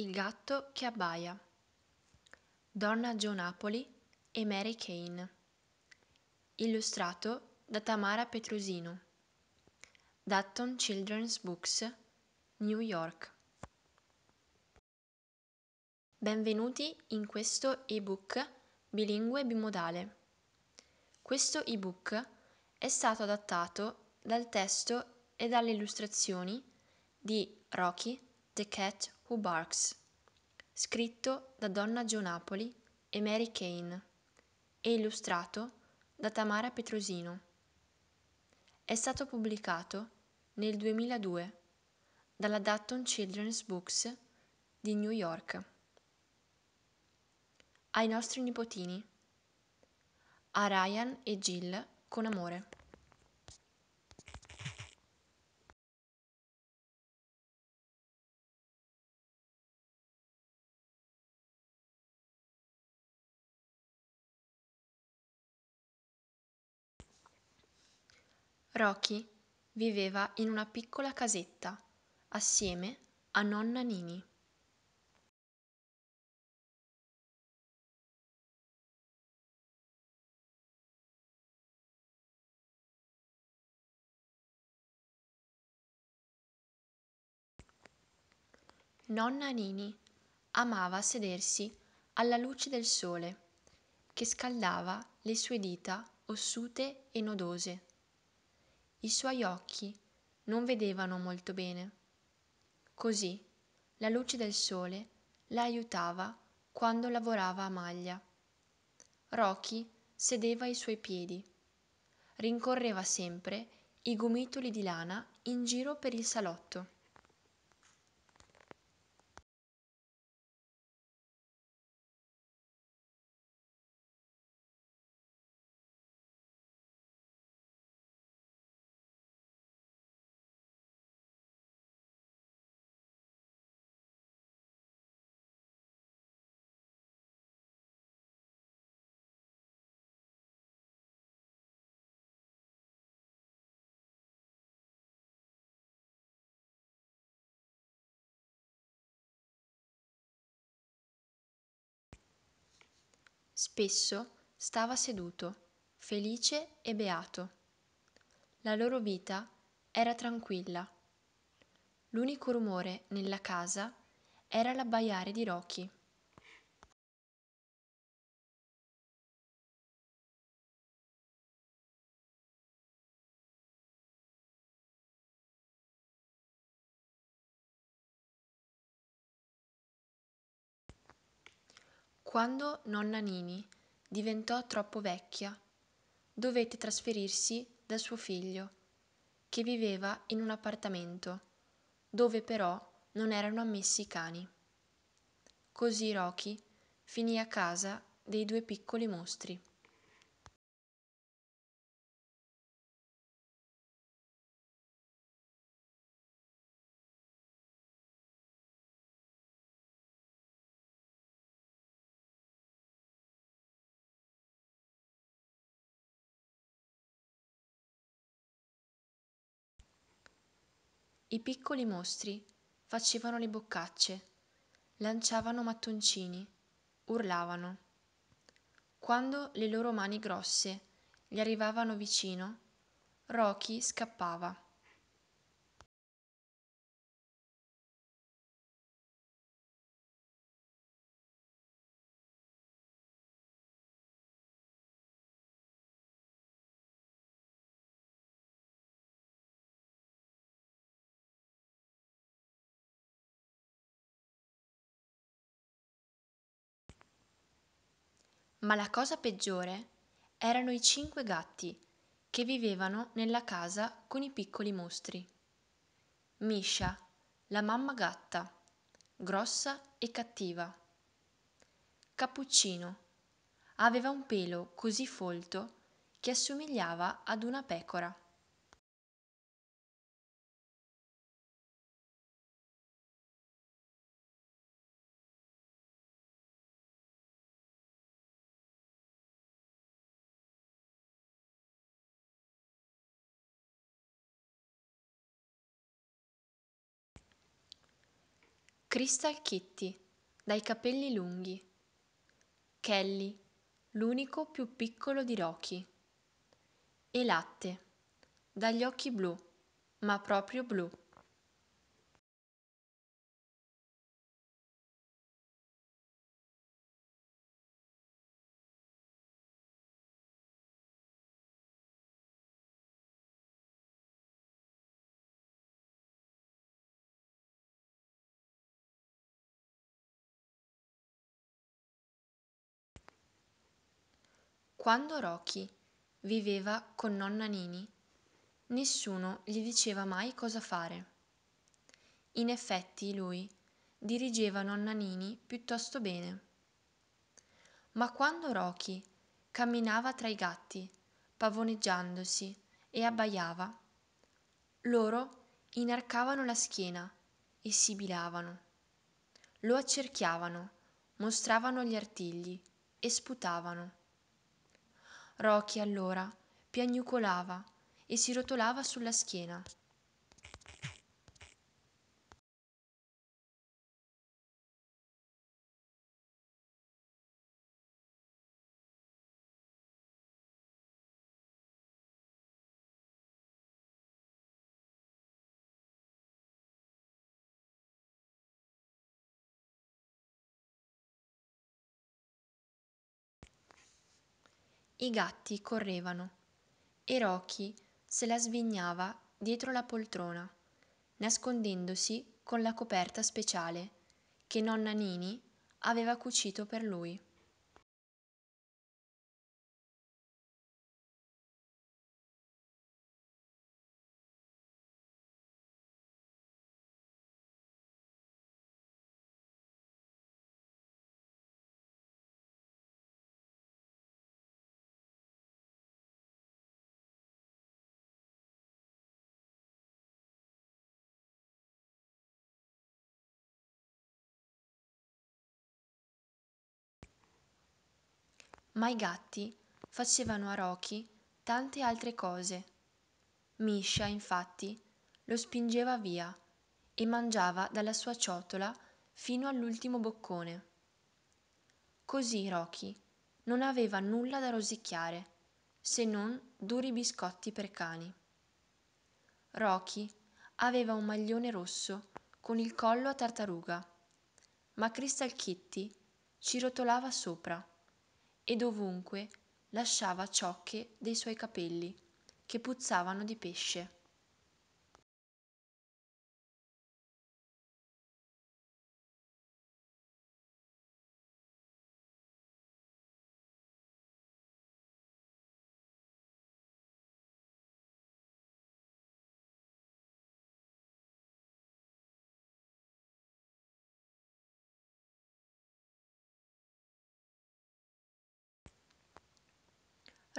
Il gatto che abbaia. Donna Jo Napoli e Mary Kane. Illustrato da Tamara Petrosino. Dutton Children's Books, New York. Benvenuti in questo ebook bilingue bimodale. Questo ebook è stato adattato dal testo e dalle illustrazioni di Rocky the Cat Who Barks, scritto da Donna Napoli e Mary Kane e illustrato da Tamara Petrosino. È stato pubblicato nel 2002 dalla Dutton Children's Books di New York. Ai nostri nipotini, a Ryan e Jill con amore. rocky viveva in una piccola casetta assieme a nonna nini nonna nini amava sedersi alla luce del sole che scaldava le sue dita ossute e nodose i suoi occhi non vedevano molto bene così la luce del sole la aiutava quando lavorava a maglia rocky sedeva ai suoi piedi rincorreva sempre i gomitoli di lana in giro per il salotto Spesso stava seduto, felice e beato. La loro vita era tranquilla. L'unico rumore nella casa era l'abbaiare di Rocky. quando nonna Nini diventò troppo vecchia, dovette trasferirsi da suo figlio, che viveva in un appartamento, dove però non erano ammessi i cani. Così Rocky finì a casa dei due piccoli mostri. i piccoli mostri facevano le boccacce lanciavano mattoncini urlavano quando le loro mani grosse gli arrivavano vicino rocky scappava ma la cosa peggiore erano i cinque gatti che vivevano nella casa con i piccoli mostri. Misha, la mamma gatta, grossa e cattiva. Cappuccino aveva un pelo così folto che assomigliava ad una pecora. Crystal Kitty, dai capelli lunghi. Kelly, l'unico più piccolo di Rocky. E Latte, dagli occhi blu, ma proprio blu. quando rocky viveva con nonna nini nessuno gli diceva mai cosa fare in effetti lui dirigeva nonna nini piuttosto bene ma quando rocky camminava tra i gatti pavoneggiandosi e abbaiava loro inarcavano la schiena e sibilavano lo accerchiavano mostravano gli artigli e sputavano rocky allora piagnucolava e si rotolava sulla schiena i gatti correvano e Rocky se la svignava dietro la poltrona, nascondendosi con la coperta speciale che nonna Nini aveva cucito per lui. ma i gatti facevano a Rocky tante altre cose. Miscia, infatti, lo spingeva via e mangiava dalla sua ciotola fino all'ultimo boccone. Così Rocky non aveva nulla da rosicchiare, se non duri biscotti per cani. Rocky aveva un maglione rosso con il collo a tartaruga, ma Crystal Kitty ci rotolava sopra e dovunque lasciava ciocche dei suoi capelli che puzzavano di pesce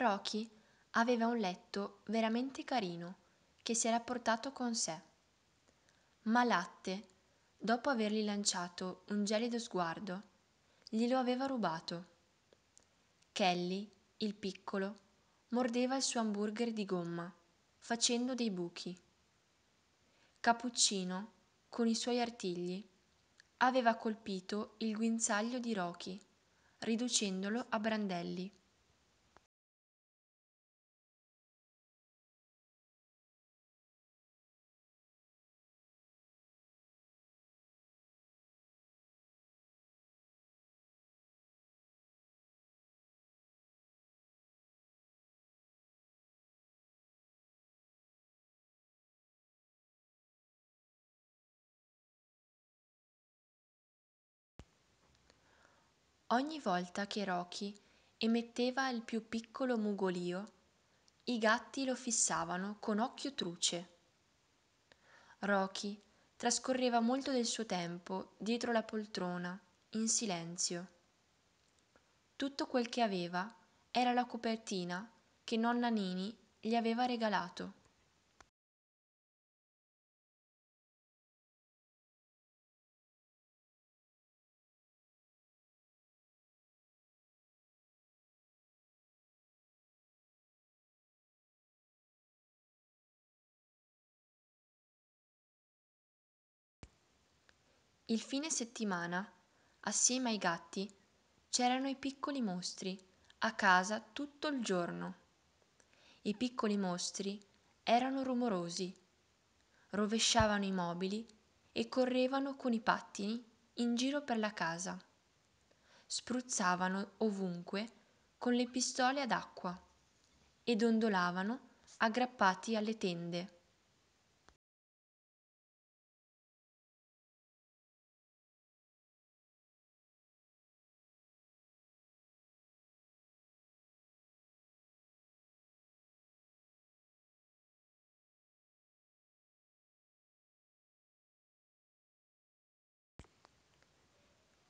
Rocky aveva un letto veramente carino che si era portato con sé. Ma Latte, dopo avergli lanciato un gelido sguardo, glielo aveva rubato. Kelly, il piccolo, mordeva il suo hamburger di gomma, facendo dei buchi. Cappuccino, con i suoi artigli, aveva colpito il guinzaglio di Rocky, riducendolo a brandelli. ogni volta che rocky emetteva il più piccolo mugolìo i gatti lo fissavano con occhio truce rocky trascorreva molto del suo tempo dietro la poltrona in silenzio tutto quel che aveva era la copertina che nonna nini gli aveva regalato Il fine settimana, assieme ai gatti, c'erano i piccoli mostri, a casa tutto il giorno. I piccoli mostri erano rumorosi, rovesciavano i mobili e correvano con i pattini in giro per la casa. Spruzzavano ovunque con le pistole ad acqua e dondolavano aggrappati alle tende.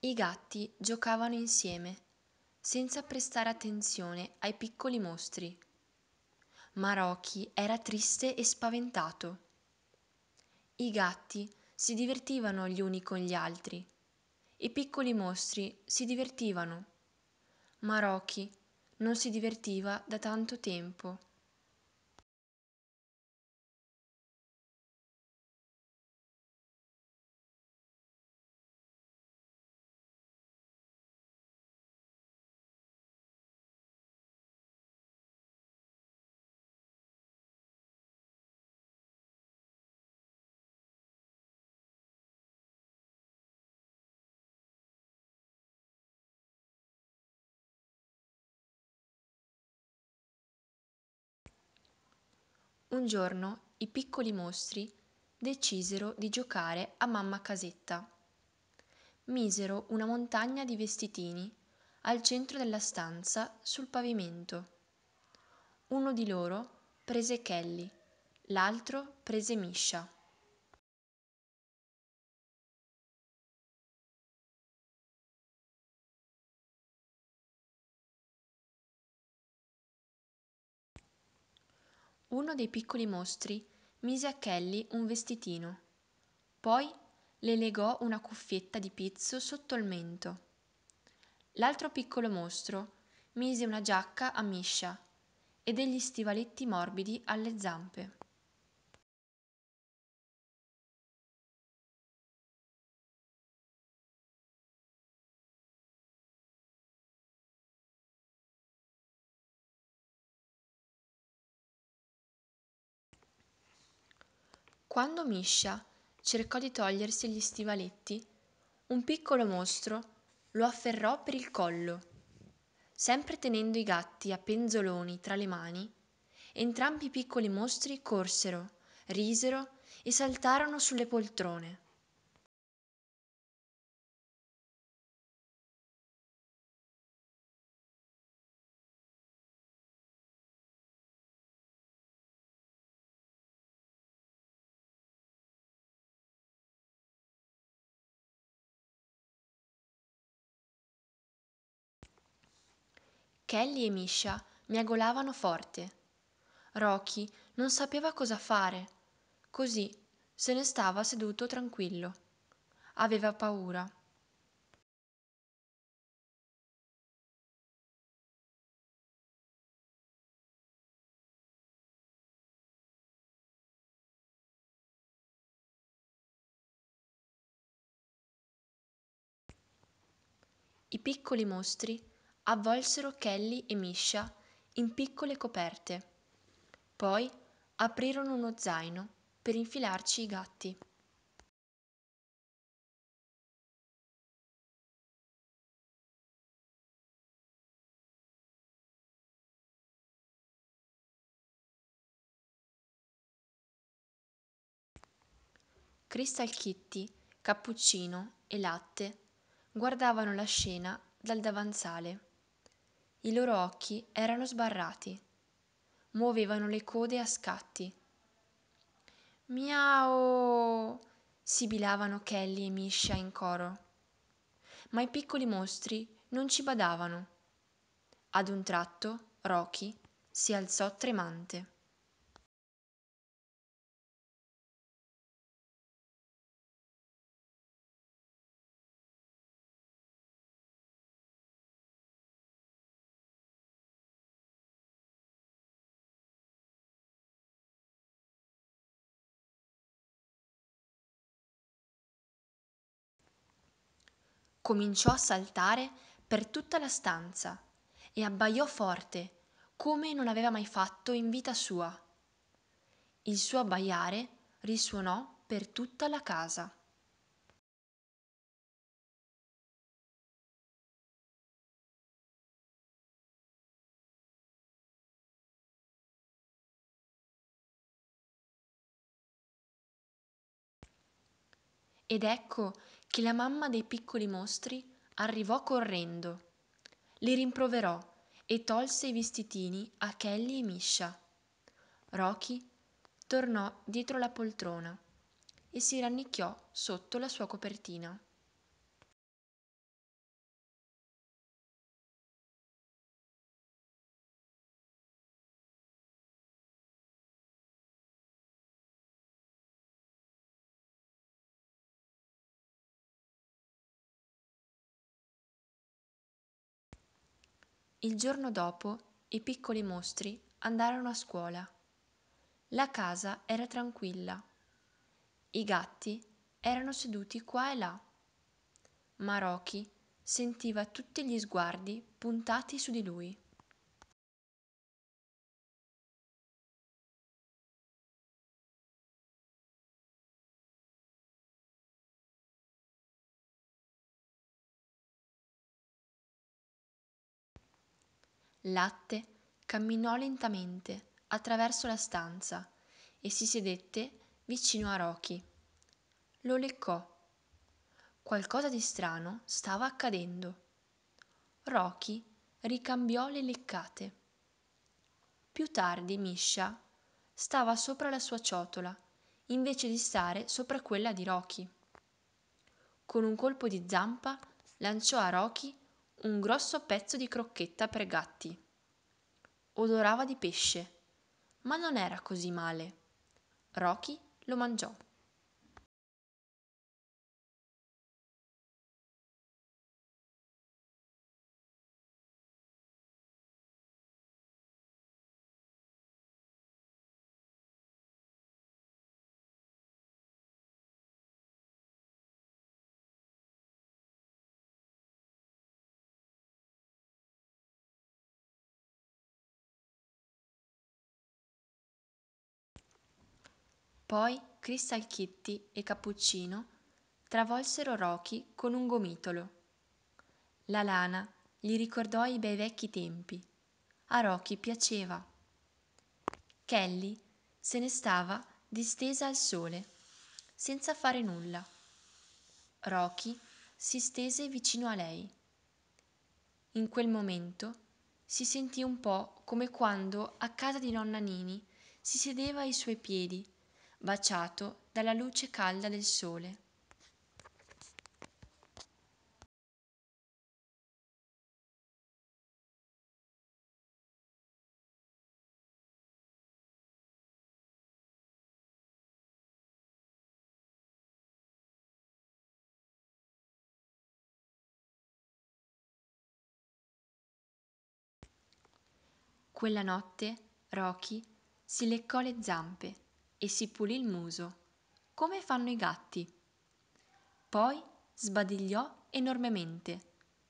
I gatti giocavano insieme, senza prestare attenzione ai piccoli mostri. Ma Rocky era triste e spaventato. I gatti si divertivano gli uni con gli altri. I piccoli mostri si divertivano. Ma Rocky non si divertiva da tanto tempo. Un giorno i piccoli mostri decisero di giocare a mamma casetta. Misero una montagna di vestitini al centro della stanza sul pavimento. Uno di loro prese Kelly, l'altro prese Miscia. uno dei piccoli mostri mise a kelly un vestitino poi le legò una cuffietta di pizzo sotto il mento l'altro piccolo mostro mise una giacca a miscia e degli stivaletti morbidi alle zampe quando miscia cercò di togliersi gli stivaletti un piccolo mostro lo afferrò per il collo sempre tenendo i gatti a penzoloni tra le mani entrambi i piccoli mostri corsero risero e saltarono sulle poltrone kelly e miscia miagolavano forte rocky non sapeva cosa fare così se ne stava seduto tranquillo aveva paura I piccoli mostri avvolsero Kelly e Misha in piccole coperte. Poi aprirono uno zaino per infilarci i gatti. Crystal Kitty, Cappuccino e Latte guardavano la scena dal davanzale i loro occhi erano sbarrati. Muovevano le code a scatti. Miao! sibilavano Kelly e Misha in coro. Ma i piccoli mostri non ci badavano. Ad un tratto Rocky si alzò tremante. cominciò a saltare per tutta la stanza e abbaiò forte come non aveva mai fatto in vita sua il suo abbaiare risuonò per tutta la casa ed ecco che la mamma dei piccoli mostri arrivò correndo. Li rimproverò e tolse i vestitini a Kelly e Misha. Rocky tornò dietro la poltrona e si rannicchiò sotto la sua copertina. Il giorno dopo i piccoli mostri andarono a scuola. La casa era tranquilla. I gatti erano seduti qua e là. Marochi sentiva tutti gli sguardi puntati su di lui. latte camminò lentamente attraverso la stanza e si sedette vicino a rocky lo leccò qualcosa di strano stava accadendo rocky ricambiò le leccate più tardi miscia stava sopra la sua ciotola invece di stare sopra quella di rocky con un colpo di zampa lanciò a rocky un grosso pezzo di crocchetta per gatti. Odorava di pesce, ma non era così male. Rocky lo mangiò. poi crystal kitty e cappuccino travolsero rocky con un gomitolo la lana gli ricordò i bei vecchi tempi a rocky piaceva kelly se ne stava distesa al sole senza fare nulla rocky si stese vicino a lei in quel momento si sentì un po come quando a casa di nonna nini si sedeva ai suoi piedi baciato dalla luce calda del sole. Quella notte Rocky si leccò le zampe e si pulì il muso, come fanno i gatti. Poi sbadigliò enormemente,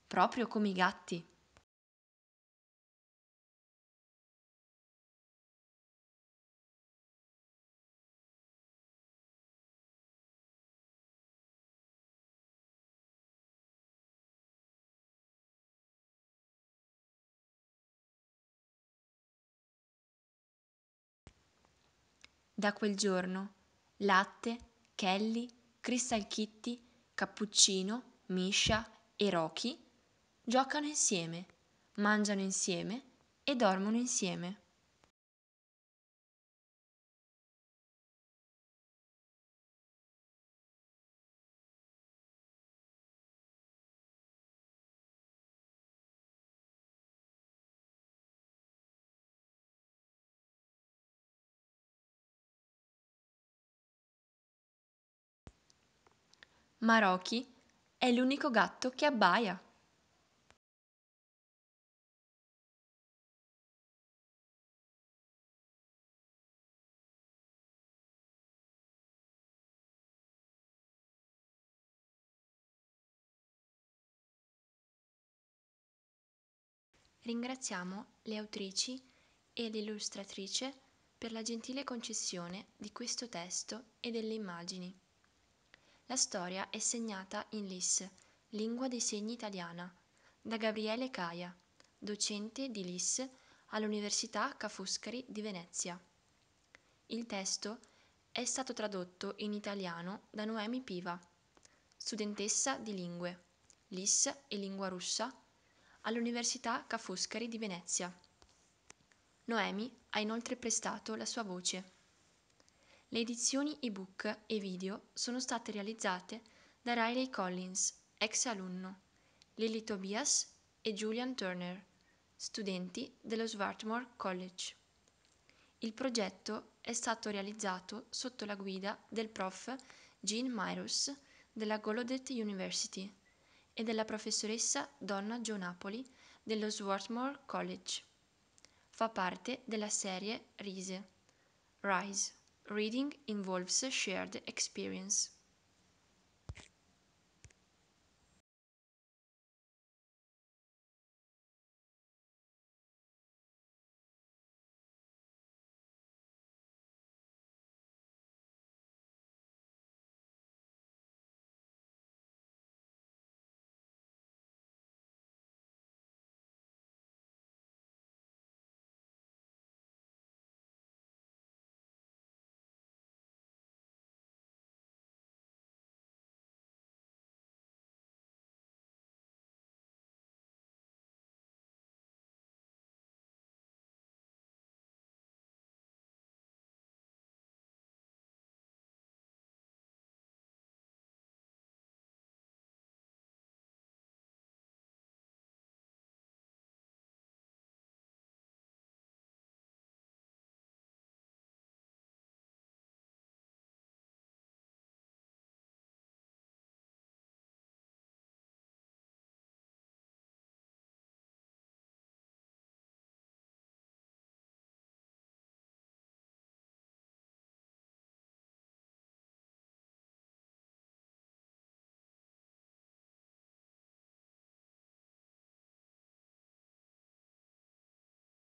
proprio come i gatti. Da quel giorno Latte, Kelly, Crystal Kitty, Cappuccino, Misha e Rocky giocano insieme, mangiano insieme e dormono insieme. ma Rocky è l'unico gatto che abbaia. Ringraziamo le autrici e l'illustratrice per la gentile concessione di questo testo e delle immagini. La storia è segnata in LIS, Lingua dei Segni Italiana, da Gabriele Caia, docente di LIS all'Università Ca' Foscari di Venezia. Il testo è stato tradotto in italiano da Noemi Piva, studentessa di lingue, LIS e lingua russa, all'Università Ca' Foscari di Venezia. Noemi ha inoltre prestato la sua voce. Le edizioni ebook e video sono state realizzate da Riley Collins, ex alunno, Lily Tobias e Julian Turner, studenti dello Swarthmore College. Il progetto è stato realizzato sotto la guida del prof. Jean Myrus della Gallaudet University e della professoressa Donna Jo Napoli dello Swarthmore College. Fa parte della serie Rise. Rise. Reading involves a shared experience.